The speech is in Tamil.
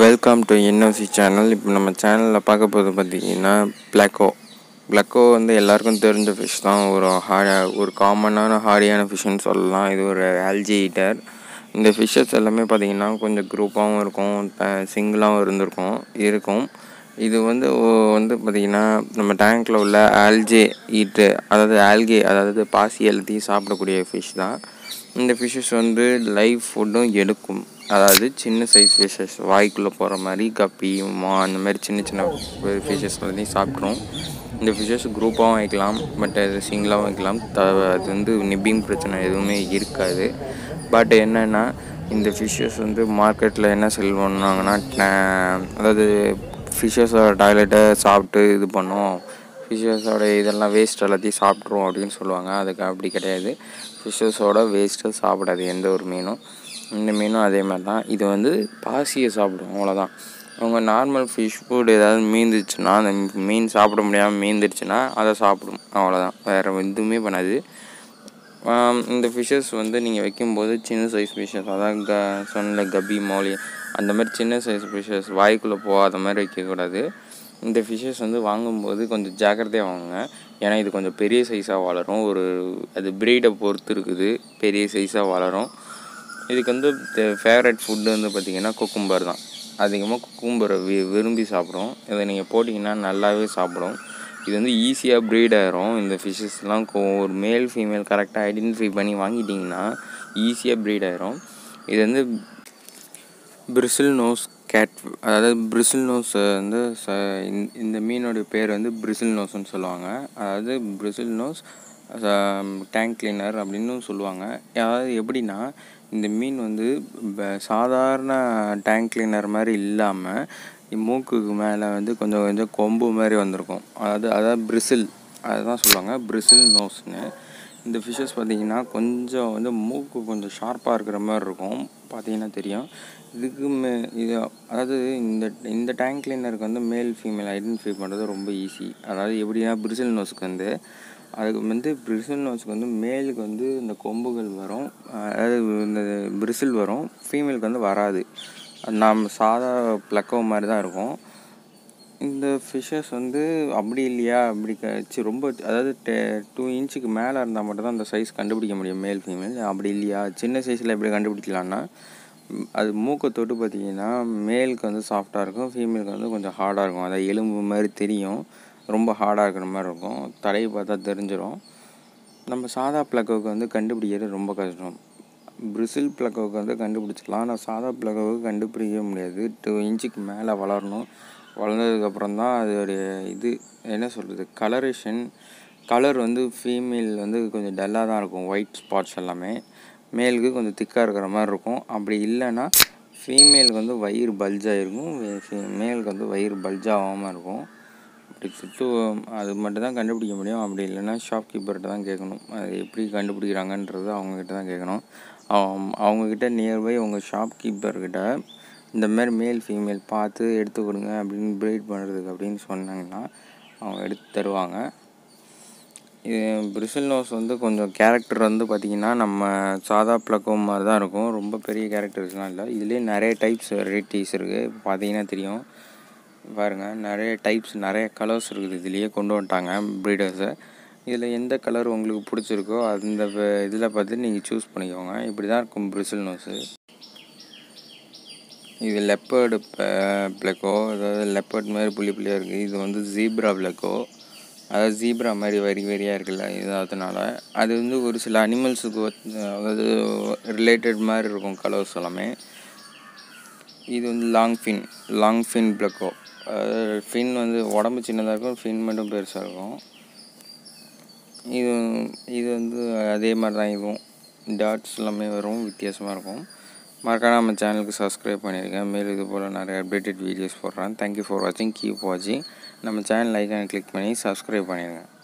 வெல்கம் டு இன்னோசி சேனல் இப்போ நம்ம சேனலில் பார்க்க போகிறது பார்த்திங்கன்னா பிளாக்கோ பிளாக்கோ வந்து எல்லாருக்கும் தெரிஞ்ச ஃபிஷ் தான் ஒரு ஹா ஒரு காமனான ஹாரியான ஃபிஷ்ஷுன்னு சொல்லலாம் இது ஒரு ஆல்ஜி ஹீட்டர் இந்த ஃபிஷ்ஷஸ் எல்லாமே பார்த்திங்கன்னா கொஞ்சம் குரூப்பாகவும் இருக்கும் சிங்கிளாகவும் இருந்திருக்கும் இருக்கும் இது வந்து வந்து பார்த்திங்கன்னா நம்ம டேங்க்கில் உள்ள ஆல்ஜே ஈட்டு அதாவது ஆல்கே அதாவது பாசி எல்லாத்தையும் சாப்பிடக்கூடிய ஃபிஷ் தான் இந்த ஃபிஷ்ஷஸ் வந்து லைவ் ஃபுட்டும் எடுக்கும் அதாவது சின்ன சைஸ் ஃபிஷ்ஷஸ் வாய்க்குள்ளே போகிற மாதிரி கப்பி மா அந்த மாதிரி சின்ன சின்ன ஃபிஷ்ஷஸ் எல்லாத்தையும் சாப்பிட்ரும் இந்த ஃபிஷ்ஷஸ் குரூப்பாகவும் வைக்கலாம் பட் அது சிங்கிளாகவும் வைக்கலாம் த அது வந்து நிப்பிங் பிரச்சனை எதுவுமே இருக்காது பட் என்னென்னா இந்த ஃபிஷ்ஷஸ் வந்து மார்க்கெட்டில் என்ன செல் பண்ணாங்கன்னா அதாவது ஃபிஷ்ஷஸோட டாய்லெட்டை சாப்பிட்டு இது பண்ணும் ஃபிஷ்ஷஸோட இதெல்லாம் வேஸ்ட் எல்லாத்தையும் சாப்பிட்ருவோம் அப்படின்னு சொல்லுவாங்க அதுக்கு அப்படி கிடையாது ஃபிஷ்ஷஸோட வேஸ்ட்டை சாப்பிடாது எந்த ஒரு மீனும் இந்த மீனும் அதே மாதிரி தான் இது வந்து பாசியை சாப்பிடும் அவ்வளோதான் அவங்க நார்மல் ஃபிஷ் ஃபுட் ஏதாவது மீந்துச்சுன்னா அந்த மீன் சாப்பிட முடியாமல் மீந்துருச்சுன்னா அதை சாப்பிடும் அவ்வளோதான் வேறு எதுவுமே பண்ணாது இந்த ஃபிஷ்ஷஸ் வந்து நீங்கள் வைக்கும்போது சின்ன சைஸ் ஃபிஷ்ஷஸ் அதான் க சொன்ன கபி மோலி அந்த மாதிரி சின்ன சைஸ் ஃபிஷ்ஷஸ் வாய்க்குள்ளே போகாத மாதிரி வைக்கக்கூடாது இந்த ஃபிஷ்ஷஸ் வந்து வாங்கும்போது கொஞ்சம் ஜாக்கிரதையாக வாங்குங்க ஏன்னா இது கொஞ்சம் பெரிய சைஸாக வளரும் ஒரு அது ப்ரீடை பொறுத்து இருக்குது பெரிய சைஸாக வளரும் இதுக்கு வந்து ஃபேவரட் ஃபுட்டு வந்து பார்த்திங்கன்னா குக்கும்பர் தான் அதிகமாக குக்கும்பரை வி விரும்பி சாப்பிடும் இதை நீங்கள் போட்டிங்கன்னா நல்லாவே சாப்பிடும் இது வந்து ஈஸியாக ப்ரீட் ஆகிரும் இந்த ஃபிஷ்ஷஸ்லாம் ஒரு மேல் ஃபீமேல் கரெக்டாக ஐடென்டிஃபை பண்ணி வாங்கிட்டிங்கன்னா ஈஸியாக ப்ரீட் ஆகிரும் இது வந்து பிரிசில் நோஸ் கேட் அதாவது பிரிசில் நோஸ் வந்து ச இந்த மீனுடைய பேர் வந்து பிரிசில் நோஸ்ன்னு சொல்லுவாங்க அதாவது பிரிசில் நோஸ் டேங்க் கிளீனர் அப்படின்னு சொல்லுவாங்க அதாவது எப்படின்னா இந்த மீன் வந்து சாதாரண டேங்க் கிளீனர் மாதிரி இல்லாமல் மூக்குக்கு மேலே வந்து கொஞ்சம் கொஞ்சம் கொம்பு மாதிரி வந்திருக்கும் அதாவது அதாவது பிரிசில் அதுதான் சொல்லுவாங்க பிரிசில் நோஸ்னு இந்த ஃபிஷ்ஷஸ் பார்த்திங்கன்னா கொஞ்சம் வந்து மூக்கு கொஞ்சம் ஷார்ப்பாக இருக்கிற மாதிரி இருக்கும் பார்த்தீங்கன்னா தெரியும் இதுக்கு மே இது அதாவது இந்த இந்த டேங்க் கிளீனருக்கு வந்து மேல் ஃபீமேல் ஐடென்டிஃபை பண்ணுறது ரொம்ப ஈஸி அதாவது எப்படின்னா பிரிசில் நோஸுக்கு வந்து அதுக்கு வந்து பிரிசில் நோஸுக்கு வந்து மேலுக்கு வந்து இந்த கொம்புகள் வரும் அதாவது இந்த பிரிசில் வரும் ஃபீமேலுக்கு வந்து வராது நாம் சாதா பிளக்கோ மாதிரி தான் இருக்கும் இந்த ஃபிஷ்ஷஸ் வந்து அப்படி இல்லையா அப்படி கச்சு ரொம்ப அதாவது டெ டூ இன்ச்சுக்கு மேலே இருந்தால் மட்டும்தான் அந்த சைஸ் கண்டுபிடிக்க முடியும் மேல் ஃபீமேல் அப்படி இல்லையா சின்ன சைஸில் எப்படி கண்டுபிடிக்கலான்னா அது மூக்கை தொட்டு பார்த்திங்கன்னா மேலுக்கு வந்து சாஃப்டாக இருக்கும் ஃபீமேலுக்கு வந்து கொஞ்சம் ஹார்டாக இருக்கும் அதை எலும்பு மாதிரி தெரியும் ரொம்ப ஹார்டாக இருக்கிற மாதிரி இருக்கும் தலையை பார்த்தா தெரிஞ்சிடும் நம்ம சாதா பிளக்கவுக்கு வந்து கண்டுபிடிக்கிறது ரொம்ப கஷ்டம் பிரிசில் பிளக்கவுக்கு வந்து கண்டுபிடிச்சிடலாம் ஆனால் சாதா பிளக்கவுக்கு கண்டுபிடிக்க முடியாது டூ இன்ச்சுக்கு மேலே வளரணும் வளர்ந்ததுக்கப்புறம் தான் அதோடைய இது என்ன சொல்கிறது கலரேஷன் கலர் வந்து ஃபீமேல் வந்து கொஞ்சம் டல்லாக தான் இருக்கும் ஒயிட் ஸ்பாட்ஸ் எல்லாமே மேலுக்கு கொஞ்சம் திக்காக இருக்கிற மாதிரி இருக்கும் அப்படி இல்லைன்னா ஃபீமேலுக்கு வந்து வயிறு பல்ஜாக இருக்கும் மேலுக்கு வந்து வயிறு பல்ஜாகாமல் இருக்கும் அப்படி சுற்று அது மட்டும் தான் கண்டுபிடிக்க முடியும் அப்படி இல்லைன்னா ஷாப்கீப்பர்கிட்ட தான் கேட்கணும் அது எப்படி கண்டுபிடிக்கிறாங்கன்றது அவங்கக்கிட்ட தான் கேட்கணும் அவங்கக்கிட்ட நியர்பை உங்கள் ஷாப்கீப்பர்கிட்ட இந்த மாதிரி மேல் ஃபீமேல் பார்த்து எடுத்து கொடுங்க அப்படின்னு ப்ரீட் பண்ணுறதுக்கு அப்படின்னு சொன்னாங்கன்னா அவங்க எடுத்து தருவாங்க இது பிரிசல் நோஸ் வந்து கொஞ்சம் கேரக்டர் வந்து பார்த்திங்கன்னா நம்ம சாதா பிளக்கம் மாதிரி தான் இருக்கும் ரொம்ப பெரிய கேரக்டர்ஸ்லாம் இல்லை இதுலேயே நிறைய டைப்ஸ் வெரைட்டிஸ் இருக்குது பார்த்தீங்கன்னா தெரியும் பாருங்கள் நிறைய டைப்ஸ் நிறைய கலர்ஸ் இருக்குது இதுலேயே கொண்டு வந்துட்டாங்க ப்ரீடர்ஸை இதில் எந்த கலர் உங்களுக்கு பிடிச்சிருக்கோ அந்த இதில் பார்த்து நீங்கள் சூஸ் பண்ணிக்கோங்க இப்படி தான் இருக்கும் பிரிசல் நோஸு இது லெப்பர்டு பிளக்கோ அதாவது லெப்பர்ட் மாதிரி புள்ளி புள்ளியாக இருக்குது இது வந்து ஜீப்ரா பிளக்கோ அதாவது ஜீப்ரா மாதிரி வரி வரியாக இருக்குல்ல இதாகிறதுனால அது வந்து ஒரு சில அனிமல்ஸுக்கு அதாவது ரிலேட்டட் மாதிரி இருக்கும் கலர்ஸ் எல்லாமே இது வந்து லாங் ஃபின் லாங் ஃபின் பிளக்கோ அதாவது ஃபின் வந்து உடம்பு சின்னதாக இருக்கும் ஃபின் மட்டும் பெருசாக இருக்கும் இது இது வந்து அதே மாதிரி தான் இதுவும் டாட்ஸ் எல்லாமே வரும் வித்தியாசமாக இருக்கும் மறக்காம நம்ம சேனலுக்கு சப்ஸ்கிரைப் பண்ணியிருக்கேன் மேலும் இது போல் நிறைய அப்டேட்டட் வீடியோஸ் போடுறேன் தேங்க்யூ ஃபார் வாட்சிங் கீப் வாட்சிங் நம்ம சேனல் லைக் ஐக்கானை கிளிக் பண்ணி சப்ஸ்கிரைப் பண்ணிடுங்க